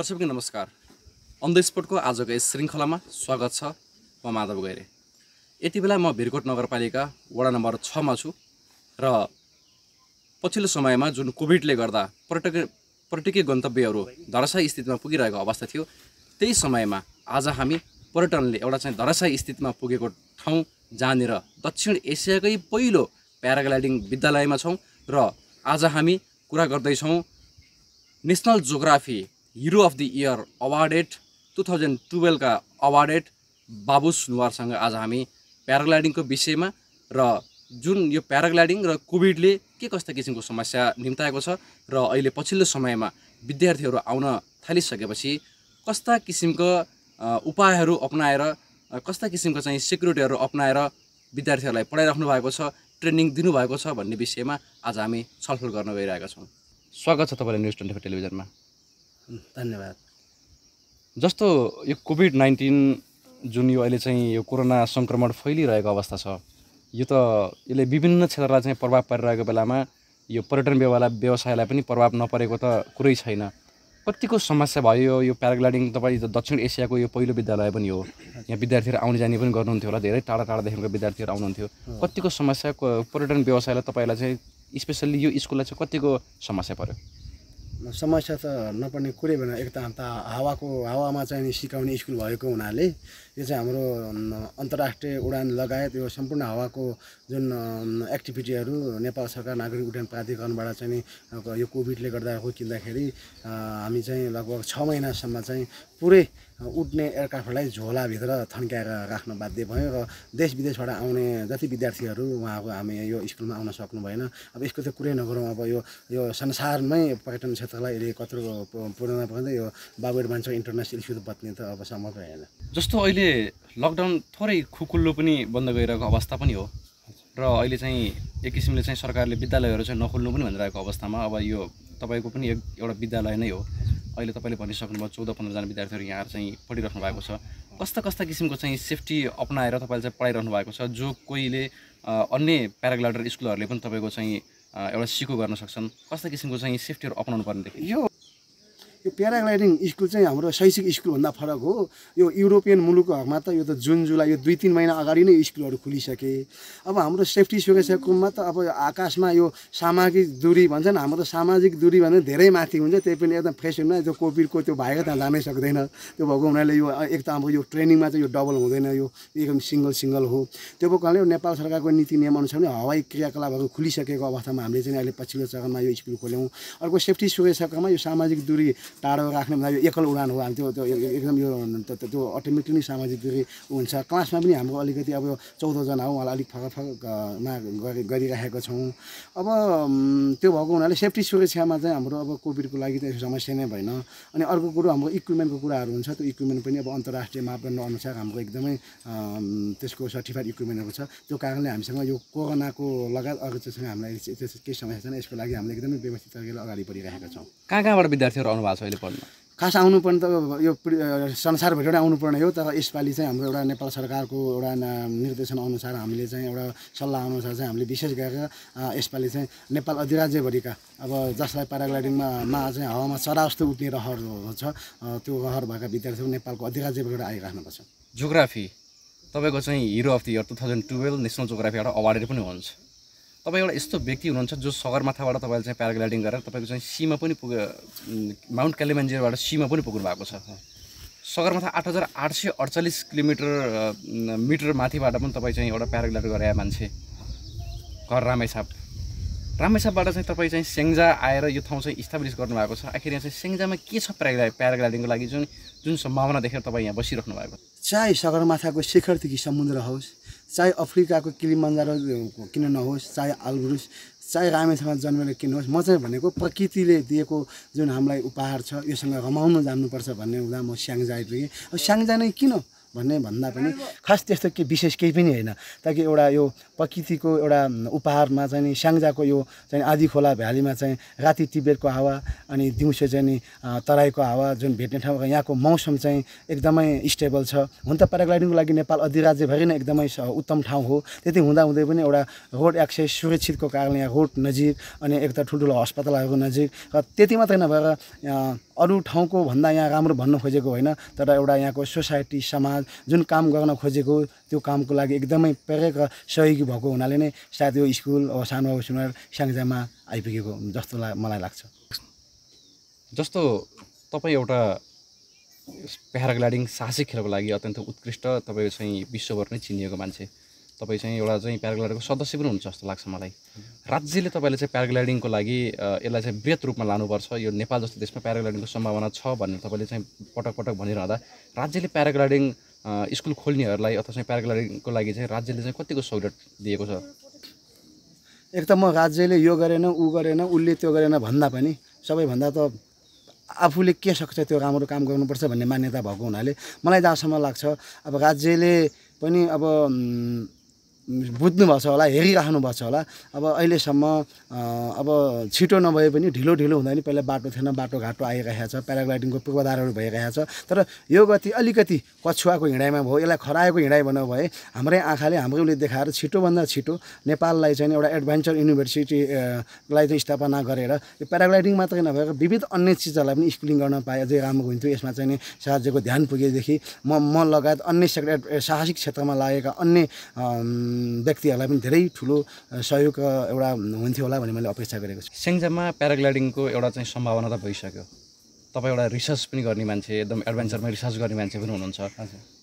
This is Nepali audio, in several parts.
दर्शक नमस्कार अन द स्पोर्टको आजको यस श्रृङ्खलामा स्वागत छ म माधव गैरे यति बेला म भिरकोट नगरपालिका वडा नम्बर छमा छु र पछिल्लो समयमा जुन कोभिडले गर्दा पर्यटक पर्यटकीय गन्तव्यहरू धराशायी स्थितिमा पुगिरहेको अवस्था थियो त्यही समयमा आज हामी पर्यटनले एउटा चाहिँ धरासाई स्थितिमा पुगेको ठाउँ जहाँनिर दक्षिण एसियाकै पहिलो प्याराग्लाइडिङ विद्यालयमा छौँ र आज हामी कुरा गर्दैछौँ National Geographic hero of the year awarded two thousand टुवेल्भका अवार्डेड बाबु सुनवारसँग आज हामी प्याराग्लाइडिङको विषयमा र जुन यो प्याराग्लाइडिङ र कोभिडले के कस्ता किसिमको समस्या निम्ताएको छ र अहिले पछिल्लो समयमा विद्यार्थीहरू आउन थालिसकेपछि कस्ता किसिमको उपायहरू अप्नाएर कस्ता किसिमको चाहिँ सेक्युरिटीहरू अप्नाएर विद्यार्थीहरूलाई पढाइराख्नु भएको छ ट्रेनिङ दिनुभएको छ भन्ने विषयमा आज हामी छलफल गर्न गइरहेका छौँ स्वागत छ तपाईँलाई न्युज ट्वेन्टी फोर टेलिभिजनमा धन्यवाद जस्तो यो कोभिड नाइन्टिन जुन यो अहिले चाहिँ यो कोरोना सङ्क्रमण फैलिरहेको अवस्था छ यो त यसले विभिन्न क्षेत्रलाई चाहिँ प्रभाव परिरहेको बेलामा यो पर्यटन व्यवहार व्यवसायलाई पनि प्रभाव नपरेको त कुरै छैन कतिको समस्या भयो यो प्याराग्लाइडिङ तपाईँ दक्षिण एसियाको यो पहिलो विद्यालय पनि हो यहाँ विद्यार्थीहरू आउने जाने पनि गर्नुहुन्थ्यो होला धेरै टाढा टाढादेखिको विद्यार्थीहरू आउनुहुन्थ्यो कतिको समस्या पर्यटन व्यवसायलाई तपाईँलाई चाहिँ स्पेसल्ली यो स्कुललाई चाहिँ कतिको समस्या पऱ्यो समस्या त नपर्ने कुरै भएन एक त हावाको हावामा चाहिँ सिकाउने स्कुल भएको हुनाले यो चाहिँ हाम्रो अन्तर्राष्ट्रिय उडान लगायत यो सम्पूर्ण हावाको जुन एक्टिभिटीहरू नेपाल सरकार नागरिक उड्डयन प्राधिकरणबाट चाहिँ यो कोभिडले गर्दा रोकिँदाखेरि हामी चाहिँ लगभग छ महिनासम्म चाहिँ पुरै उठ्ने एयरक्राफ्टलाई झोलाभित्र थन्क्याएर राख्न बाध्य भयो र देश विदेशबाट आउने जति विद्यार्थीहरू उहाँको हामी यो स्कुलमा आउन सक्नु भएन अब यसको चाहिँ कुरै नगरौँ अब यो यो संसारमै पर्यटन क्षेत्रलाई अहिले कत्रो पुर्याउँदा पुर्याउँदै यो बाबुड मान्छ इन्टरनेसनल स्कुल बत्ने त अब सम्भव होइन जस्तो अहिले अहिले लकडाउन थोरै खुकुल्लो पनि बन्द गइरहेको अवस्था पनि हो र अहिले चाहिँ एक किसिमले चाहिँ सरकारले विद्यालयहरू चाहिँ नखोल्नु पनि भनिरहेको अवस्थामा अब यो तपाईँको पनि एक एउटा विद्यालय नै हो अहिले तपाईँले भनिसक्नुभयो चौध पन्ध्रजना विद्यार्थीहरू यहाँ चाहिँ पढिरहनु भएको छ कस्ता कस्ता किसिमको चाहिँ सेफ्टी अप्नाएर तपाईँले चाहिँ पढाइरहनु भएको छ जो कोहीले अन्य प्याराग्लाइडर स्कुलहरूले पनि तपाईँको चाहिँ एउटा सिको गर्न सक्छन् कस्ता किसिमको चाहिँ सेफ्टीहरू अप्नाउनु पर्ने यो यो प्याराग्लाइडिङ स्कुल चाहिँ हाम्रो शैक्षिक स्कुलभन्दा फरक हो यो युरोपियन मुलुकहरूमा त यो त जुन जुलाई यो दुई तिन महिना अगाडि नै स्कुलहरू खुलिसके अब हाम्रो सेफ्टी सुरक्षाकोमा त अब आकाशमा यो सामाजिक दूरी भन्छन् हाम्रो त सामाजिक दूरी भन्दा धेरै माथि हुन्छ त्यही पनि एकदम फ्रेस हुँदैन त्यो कोभिडको त्यो भाइको त्यहाँ जानै सक्दैन त्यो भएको हुनाले यो एक त अब यो ट्रेनिङमा चाहिँ यो डबल हुँदैन यो एकदम सिङ्गल सिङ्गल हो त्यो भएको कारणले नेपाल सरकारको नीति नियम अनुसार नै हवाई क्रियाकलापहरू खुलिसकेको अवस्थामा हामीले चाहिँ अहिले पछिल्लो चरणमा यो स्कुल खोल्यौँ अर्को सेफ्टी सुरक्षाकोमा यो सामाजिक दूरी टाढो राख्ने भन्दा यो एकल उडान हो हामी त्यो एकदम यो त्यो अटोमेटिकली सामाजिक हुन्छ क्लासमा पनि हाम्रो अलिकति अब चौधजना हो उहाँलाई अलिक फरकमा गरि गरिराखेको छौँ अब त्यो भएको हुनाले सेफ्टी सुरक्षामा चाहिँ हाम्रो अब कोभिडको लागि त समस्या नै भएन अनि अर्को कुरो हाम्रो इक्विपमेन्टको कुराहरू हुन्छ त्यो इक्विपमेन्ट पनि अब अन्तर्राष्ट्रिय मापदण्ड अनुसार हाम्रो एकदमै त्यसको सर्टिफाइड इक्विपमेन्टहरू छ त्यो कारणले हामीसँग यो कोरोनाको लगायत अरू चाहिँ हामीलाई केही समस्या छैन यसको लागि हामीले एकदमै व्यवस्थित तरिकाले अगाडि बढिरहेका छौँ कहाँ कहाँबाट विद्यार्थीहरू आउनुभएको छ छ अहिले पढ्न खास आउनुपर्ने त यो संसारभरि एउटा आउनुपर्ने हो तर यसपालि चाहिँ हाम्रो एउटा नेपाल सरकारको एउटा निर्देशन अनुसार हामीले चाहिँ एउटा सल्लाह अनुसार चाहिँ हामीले विशेष गरेर यसपालि चाहिँ नेपाल अधिराज्यभरिका अब जसलाई प्याराग्लाइडिङमा मा चाहिँ हावामा चरा जस्तो उठ्ने रहर छ त्यो रहर भएका विद्यार्थीहरू नेपालको अधिराज्यबाट आइराख्नुपर्छ जोग्राफी तपाईँको चाहिँ hero of the year two thousand twelve National Geographic एउटा अवार्डेड पनि हुनुहुन्छ तपाईँ एउटा यस्तो व्यक्ति हुनुहुन्छ जो सगरमाथाबाट तपाईँले चाहिँ प्याराग्लाइडिङ गरेर तपाईँको चाहिँ सीमा पनि पुग माउन्ट क्यालिमेन्जेरबाट सीमा पनि पुग्नु भएको छ सगरमाथा आठ हजार आठ सय अडचालिस किलोमिटर मिटर माथिबाट पनि तपाईँ चाहिँ एउटा प्याराग्लाइड गरे मान्छे घर रामेछाप रामेछापबाट चाहिँ तपाईँ चाहिँ सेङ्जा आएर यो ठाउँ चाहिँ इस्टाब्लिस गर्नुभएको छ आखिर यहाँ चाहिँ सेङ्जामा के छ प्याराग्लाइ प्याराग्लाइडिङको लागि जुन जुन सम्भावना देखेर तपाईँ यहाँ बसिराख्नु भएको चाहे सगरमाथाको शिखरदेखि समुद्र होस् चाहे अफ्रिकाको किलिमन्जारो किन नहोस् चाहे आलगुरुस चाहे राम्रैसँग जन्मेर किन होस् म चाहिँ भनेको प्रकृतिले दिएको जुन हामीलाई उपहार छ योसँग रमाउनु जान्नुपर्छ भन्ने हुँदा म स्याङ्जा आइपुगेँ अब स्याङ्जा नै किन भन्ने भन्दा पनि खास त्यस्तो के विशेष केही पनि होइन ताकि एउटा यो प्रकृतिको एउटा उपहारमा चाहिँ नि स्याङ्जाको यो चाहिँ आधी खोला भ्यालीमा चाहिँ राति टिबेटको हावा अनि दिउँसो चाहिँ नि तराईको हावा जुन भेट्ने ठाउँ यहाँको मौसम चाहिँ एकदमै स्टेबल छ हुन त प्याराग्लाइडिङको लागि नेपाल अधिराज्यभरि नै एकदमै उत्तम ठाउँ हो त्यति हुँदाहुँदै पनि एउटा रोड एक्सेस सुरक्षितको कारणले यहाँ रोड नजिक अनि एक त ठुल्ठुलो अस्पतालहरूको नजिक र त्यति मात्रै नभएर अरू ठाउँको भन्दा यहाँ राम्रो भन्नु खोजेको होइन तर एउटा यहाँको सोसाइटी समाज जुन काम गर्न खोजेको त्यो कामको लागि एकदमै प्रेरक र सहयोगी भएको हुनाले नै सायद यो स्कुल अब सानो अब सुनार स्याङ्जामा आइपुगेको जस्तो ला मलाई लाग्छ जस्तो तपाईँ एउटा प्याराग्लाइडिङ साहसिक खेलको लागि अत्यन्त उत्कृष्ट तपाईँ चाहिँ विश्वभर नै चिनिएको मान्छे तपाईँ चाहिँ एउटा चाहिँ प्याराग्लाइडरको सदस्य पनि हुन्छ जस्तो लाग्छ मलाई राज्यले तपाईँले चाहिँ प्याराग्लाइडिङको लागि यसलाई चाहिँ वृहत रूपमा लानुपर्छ यो नेपाल जस्तो देशमा प्याराग्लाइडिङको सम्भावना छ भनेर तपाईँले चाहिँ पटक पटक भनिरहँदा राज्यले प्याराग्लाइडिङ स्कुल खोल्नेहरूलाई अथवा चाहिँ प्याराग्लाइडिङको लागि चाहिँ राज्यले चाहिँ कतिको सहुलियत दिएको छ एक त म राज्यले यो गरेन ऊ गरेन उसले त्यो गरेन भन्दा पनि सबैभन्दा त आफूले के सक्छ त्यो राम्रो काम गर्नुपर्छ भन्ने मान्यता भएको हुनाले मलाई जहाँसम्म लाग्छ अब राज्यले पनि अब बुझ्नु भएको छ होला हेरिराख्नु भएको छ होला अब अहिलेसम्म अब छिटो नभए पनि ढिलो ढिलो हुँदा पनि पहिला बाटो थिएन बाटोघाटो आइरहेको छ प्याराग्लाइडिङको पूर्वाधारहरू भइरहेको छ तर यो गति अलिकति कछुवाको हिँडाइमा भयो यसलाई खराएको हिँडाइ भन्नु भए हाम्रै आँखाले हाम्रोले देखाएर छिटोभन्दा छिटो नेपाललाई चाहिँ एउटा एडभेन्चर युनिभर्सिटीलाई चाहिँ स्थापना गरेर यो प्याराग्लाइडिङ मात्रै नभएर विविध अन्य चिजहरूलाई पनि स्कुलिङ गर्न पाए अझै राम्रो हुन्थ्यो यसमा चाहिँ राज्यको ध्यान पुगेदेखि म म लगायत अन्य सेक्टर साहसिक क्षेत्रमा लागेका अन्य व्यक्तिहरूलाई पनि धेरै ठुलो सहयोग एउटा हुन्थ्यो होला भन्ने मैले अपेक्षा गरेको छु सेङ्जामा प्याराग्लाइडिङको एउटा चाहिँ सम्भावना त भइसक्यो तपाईँ एउटा रिसर्च पनि गर्ने मान्छे एकदम एडभेन्चरमा रिसर्च गर्ने मान्छे पनि हुनुहुन्छ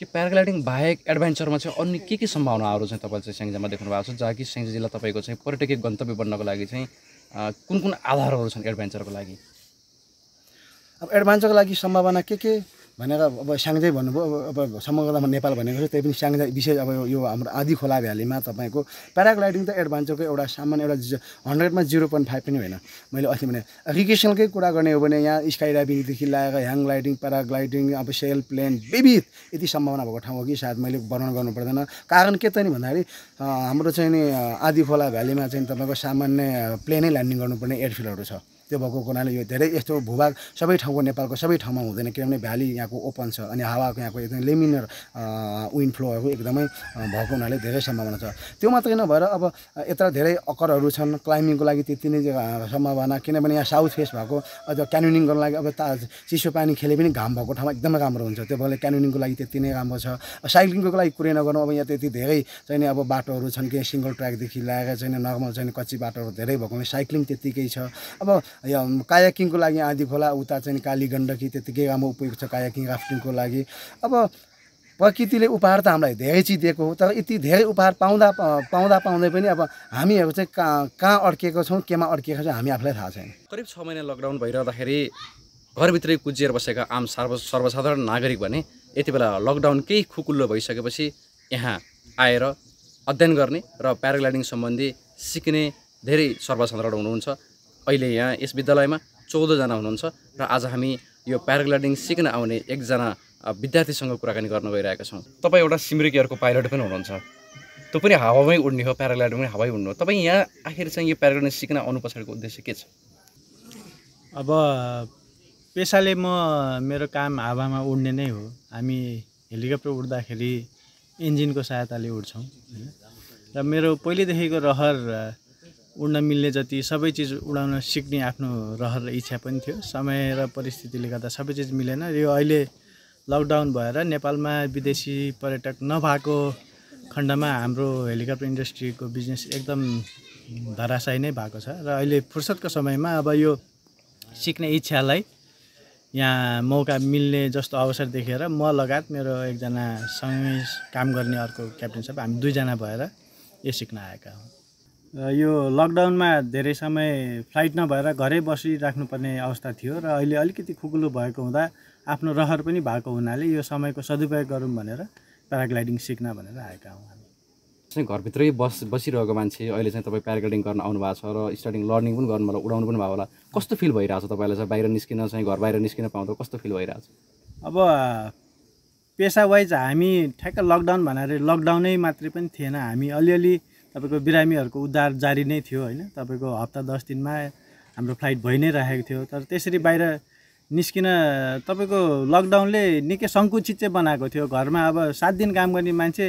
कि प्याराग्लाइडिङ बाहेक एडभेन्चरमा चाहिँ अन्य के के सम्भावनाहरू चाहिँ तपाईँले चाहिँ स्याङ्जामा देख्नु भएको छ जहाँ कि स्याङ्जा जिल्ला तपाईँको चाहिँ पर्यटकीय गन्तव्य बन्नको लागि चाहिँ कुन कुन आधारहरू छन् एडभेन्चरको लागि अब एडभेन्चरको लागि सम्भावना के के भनेर अब स्याङ्जाई भन्नुभयो अब अब समग्रमा नेपाल भनेको छ त्यही पनि स्याङ्जाई विशेष अब यो हाम्रो आधी खोला भ्यालीमा तपाईँको प्याराग्लाइडिङ त एडभान्चरको एउटा सामान एउटा हन्ड्रेडमा जिरो पोइन्ट फाइभ पनि होइन मैले अस्ति भने रिकेसनकै कुरा गर्ने हो भने यहाँ स्काई डाइभिङदेखि लगाएर ह्याङ ग्लाइडिङ प्याराग्लाइडिङ अब सेल प्लेन विविध यति सम्भावना भएको ठाउँ हो कि सायद मैले वर्णन गर्नु पर्दैन कारण के त नि भन्दाखेरि हाम्रो चाहिँ नि आधी खोला भ्यालीमा चाहिँ तपाईँको सामान्य प्लेनै ल्यान्डिङ गर्नुपर्ने एयरफिल्डहरू छ त्यो भएको हुनाले यो धेरै यस्तो भूभाग सबै ठाउँको नेपालको सबै ठाउँमा हुँदैन किनभने भ्याली यहाँको ओपन छ अनि हावाको यहाँको एकदम लेमिनर विन्ड फ्लोहरूको एकदमै भएको हुनाले धेरै सम्भावना छ त्यो मात्रै नभएर अब यत्र धेरै अकरहरू छन् क्लाइम्बिङको लागि त्यति नै सम्भावना किनभने यहाँ साउथ फेस भएको अझ क्यानोनिङको गर्नु लागि अब ता चिसो पानी खेले पनि घाम भएको ठाउँमा एकदमै राम्रो हुन्छ त्यो भएर क्यानोनिङको लागि त्यति नै राम्रो छ साइक्लिङको लागि कुरै नगरौँ अब यहाँ त्यति धेरै चाहिँ अब बाटोहरू छन् कि सिङ्गल ट्र्याकदेखि लगाएर चाहिँ नर्मल चाहिँ कच्ची बाटोहरू धेरै भएको साइक्लिङ त्यत्तिकै छ अब कायाकिङको लागि आँधी खोला उता चाहिँ काली गण्डकी त्यतिकै राम्रो उपयोग छ कायाकिङ राफ्टिङको लागि अब प्रकृतिले उपहार त हामीलाई धेरै चिज दिएको हो तर यति धेरै उपहार पाउँदा पाउँदा पाउँदै पनि अब हामीहरू चाहिँ कहाँ कहाँ अड्किएको छौँ केमा अड्किएको छौँ हामी आफूलाई थाहा छैन करिब छ महिना लकडाउन भइरहँदाखेरि घरभित्रै कुजिएर बसेका आम सर्व सर्वसाधारण नागरिक भने यति बेला लकडाउन केही खुकुल्लो भइसकेपछि यहाँ आएर अध्ययन गर्ने र प्याराग्लाइडिङ सम्बन्धी सिक्ने धेरै सर्वसाधारण हुनुहुन्छ अहिले यहाँ यस विद्यालयमा चौधजना हुनुहुन्छ र आज हामी यो प्याराग्लाइडिङ सिक्न आउने एकजना विद्यार्थीसँग कुराकानी गर्न गइरहेका छौँ तपाईँ एउटा सिमरिक एयरको पाइलट पनि हुनुहुन्छ त्यो पनि हावामै उड्ने हो प्याराग्लाइडिङ पनि हावै उड्नु हो तपाईँ यहाँ आखिर चाहिँ यो प्याराग्लाइडिङ सिक्न आउनु पछाडिको उद्देश्य के छ अब पेसाले म मेरो काम हावामा उड्ने नै हो हामी हेलिकप्टर उड्दाखेरि इन्जिनको सहायताले उड्छौँ र मेरो पहिलेदेखिको रहर उड्न मिल्ने जति सबै चिज उडाउन सिक्ने आफ्नो रहर र इच्छा पनि थियो समय र परिस्थितिले गर्दा सबै चिज मिलेन यो अहिले लकडाउन भएर नेपालमा विदेशी पर्यटक नभएको खण्डमा हाम्रो हेलिकप्टर इन्डस्ट्रीको बिजनेस एकदम धराशय नै भएको छ र अहिले फुर्सदको समयमा अब यो सिक्ने इच्छालाई यहाँ मौका मिल्ने जस्तो अवसर देखेर म लगायत मेरो एकजना सँगै काम गर्ने अर्को क्याप्टन साहब हामी दुईजना भएर यो सिक्न आएका हौँ यो लकडाउनमा धेरै समय फ्लाइट नभएर घरै बसिराख्नुपर्ने अवस्था थियो र अहिले अलिकति खुकुलो भएको हुँदा आफ्नो रहर पनि भएको हुनाले यो समयको सदुपयोग गरौँ भनेर प्याराग्लाइडिङ सिक्न भनेर आएका हौँ हामी चाहिँ घरभित्रै बस बसिरहेको मान्छे अहिले चाहिँ तपाईँ प्याराग्लाइडिङ गर्न आउनु भएको छ र स्टार्टिङ लर्निङ पनि गर्नु होला उडाउनु पनि भएको होला कस्तो फिल भइरहेको छ तपाईँलाई चाहिँ बाहिर निस्किन चाहिँ घर बाहिर निस्किन पाउँदा कस्तो फिल भइरहेको छ अब पेसा वाइज हामी ठ्याक्क लकडाउन भनेर लकडाउनै मात्रै पनि थिएन हामी अलिअलि तपाईँको बिरामीहरूको उद्धार जारी नै थियो होइन तपाईँको हप्ता दस दिनमा हाम्रो फ्लाइट भइ नै राखेको थियो तर त्यसरी बाहिर निस्किन तपाईँको लकडाउनले निकै सङ्कुचित चाहिँ बनाएको थियो घरमा अब सात दिन काम गर्ने मान्छे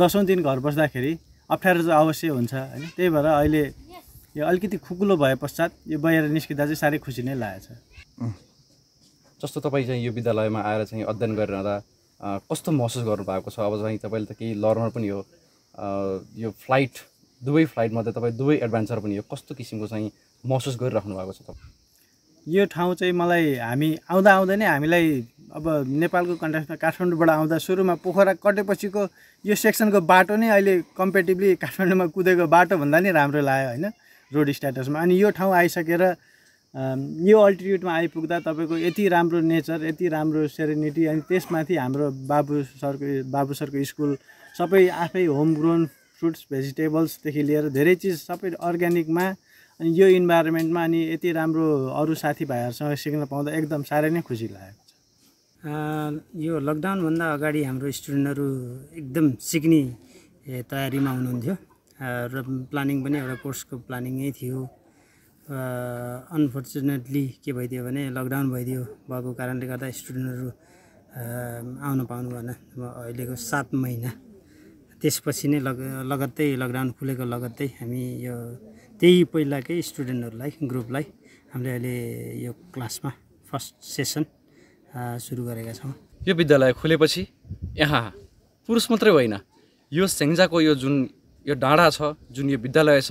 दसौँ दिन घर बस्दाखेरि अप्ठ्यारो चाहिँ अवश्य हुन्छ होइन त्यही भएर अहिले यो अलिकति खुकुलो भए पश्चात यो बाहिर निस्किँदा चाहिँ साह्रै खुसी नै लागेको छ जस्तो तपाईँ चाहिँ यो विद्यालयमा आएर चाहिँ अध्ययन गरिरहँदा कस्तो महसुस गर्नुभएको छ अब चाहिँ तपाईँले त केही लर्नर पनि हो यो फ्लाइट दुवै फ्लाइटमा त तपाईँ दुवै एडभेन्चर पनि यो कस्तो किसिमको चाहिँ महसुस गरिराख्नु भएको छ त यो ठाउँ चाहिँ मलाई हामी आउँदा आउँदै नै हामीलाई अब नेपालको कन्ट्राक्टमा काठमाडौँबाट आउँदा सुरुमा पोखरा कटेपछिको यो सेक्सनको बाटो नै अहिले कम्पेरिटिभली काठमाडौँमा कुदेको बाटोभन्दा नै राम्रो लाग्यो होइन रोड स्ट्याटसमा अनि यो ठाउँ आइसकेर यो अल्टिट्युडमा आइपुग्दा तपाईँको यति राम्रो नेचर यति राम्रो सेरेनिटी अनि त्यसमाथि हाम्रो बाबु सरको बाबु सरको स्कुल सबै आफै होम ग्रोन फ्रुट्स भेजिटेबल्सदेखि लिएर धेरै चिज सबै अर्ग्यानिकमा अनि यो इन्भाइरोमेन्टमा अनि यति राम्रो अरू साथीभाइहरूसँग सिक्न पाउँदा एकदम साह्रै नै खुसी लागेको छ यो लकडाउनभन्दा अगाडि हाम्रो स्टुडेन्टहरू एकदम सिक्ने तयारीमा हुनुहुन्थ्यो र प्लानिङ पनि एउटा कोर्सको प्लानिङै थियो अनफोर्चुनेटली के भइदियो भने लकडाउन भइदियो भएको कारणले गर्दा स्टुडेन्टहरू आउन पाउनु भएन अहिलेको सात महिना त्यसपछि नै लग लगत्तै लकडाउन खुलेको लगत्तै हामी यो त्यही पहिलाकै स्टुडेन्टहरूलाई ग्रुपलाई हामीले अहिले यो क्लासमा फर्स्ट सेसन सुरु गरेका छौँ यो विद्यालय खुलेपछि यहाँ पुरुष मात्रै होइन यो सेङ्जाको यो जुन यो डाँडा छ जुन यो विद्यालय छ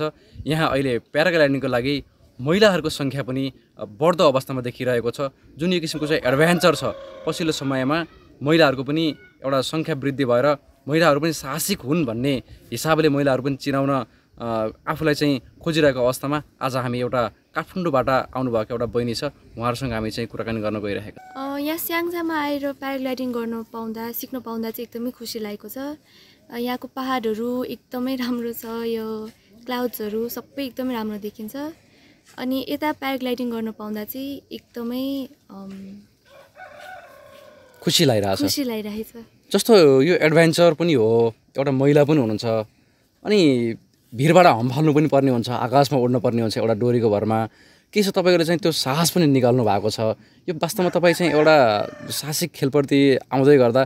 यहाँ अहिले प्याराग्लाइडिङको लागि महिलाहरूको सङ्ख्या पनि बढ्दो अवस्थामा देखिरहेको छ जुन यो किसिमको चाहिँ एडभेन्चर छ पछिल्लो समयमा महिलाहरूको पनि एउटा सङ्ख्या वृद्धि भएर महिलाहरू पनि साहसिक हुन् भन्ने हिसाबले महिलाहरू पनि चिनाउन आफूलाई चाहिँ खोजिरहेको अवस्थामा आज हामी एउटा काठमाडौँबाट आउनुभएको एउटा बहिनी छ उहाँहरूसँग हामी चाहिँ कुराकानी गर्न गइरहेका यहाँ स्याङजामा आएर प्याराग्लाइडिङ गर्न पाउँदा सिक्न पाउँदा चाहिँ एकदमै खुसी लागेको छ यहाँको पाहाडहरू एकदमै राम्रो छ यो क्लाउड्सहरू सबै एकदमै राम्रो देखिन्छ अनि यता प्याराग्लाइडिङ गर्न पाउँदा चाहिँ एकदमै खुसी लागिरहेको छ खुसी लागिरहेछ जस्तो यो एडभेन्चर पनि हो एउटा महिला पनि हुनुहुन्छ अनि भिरबाट हम्फाल्नु पनि पर्ने हुन्छ आकाशमा उड्नु पर्ने हुन्छ एउटा डोरीको भरमा के छ तपाईँले चाहिँ त्यो साहस पनि निकाल्नु भएको छ यो वास्तवमा तपाईँ चाहिँ एउटा साहसिक खेलप्रति आउँदै गर्दा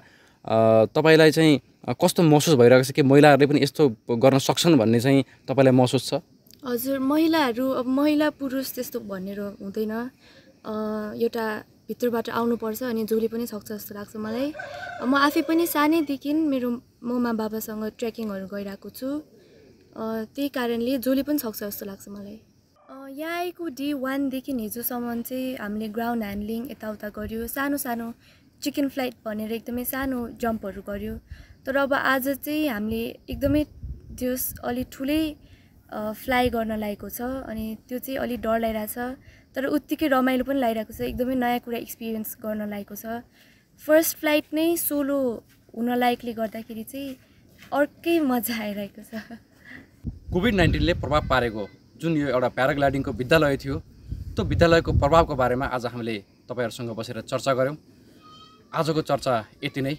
तपाईँलाई चाहिँ कस्तो महसुस भइरहेको छ कि महिलाहरूले पनि यस्तो गर्न सक्छन् भन्ने चाहिँ तपाईँलाई महसुस छ हजुर महिलाहरू अब महिला पुरुष त्यस्तो भनेर हुँदैन एउटा भित्रबाट आउनुपर्छ अनि झोली पनि सक्छ जस्तो लाग्छ मलाई म आफै पनि सानैदेखि मेरो ममा बाबासँग ट्रेकिङहरू गइरहेको छु त्यही कारणले झोली पनि सक्छ जस्तो लाग्छ मलाई यहाँ आएको डे वानदेखि हिजोसम्म चाहिँ हामीले ग्राउन्ड ह्यान्डलिङ यताउता गऱ्यो सानो सानो चिकन फ्लाइट भनेर एकदमै सानो जम्पहरू गऱ्यो तर अब आज चाहिँ हामीले एकदमै त्यो अलि ठुलै फ्लाइ गर्न लागेको छ अनि त्यो चाहिँ अलिक डर छ तर उत्तिकै रमाइलो पनि लागिरहेको छ एकदमै नयाँ कुरा एक्सपिरियन्स गर्न लागेको छ फर्स्ट फ्लाइट नै सोलो हुन लायकले गर्दाखेरि चाहिँ अर्कै मजा आइरहेको छ कोभिड नाइन्टिनले प्रभाव पारेको जुन यो एउटा प्याराग्लाइडिङको विद्यालय थियो त्यो विद्यालयको प्रभावको बारेमा आज हामीले तपाईँहरूसँग बसेर चर्चा गऱ्यौँ आजको चर्चा यति नै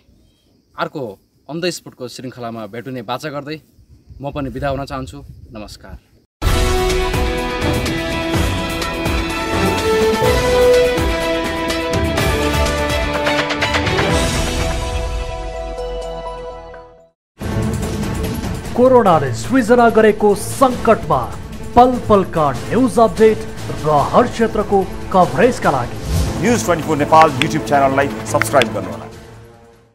अर्को अन स्पोर्टको स्पोटको श्रृङ्खलामा भेट बाचा गर्दै म पनि बिदा हुन चाहन्छु नमस्कार कोरोना ने सृजना संकट में पल पल का न्यूज अपडेट रेत्र को कवरेज का लगी news twenty four Nepal YouTube च्यानललाई सब्सक्राइब कर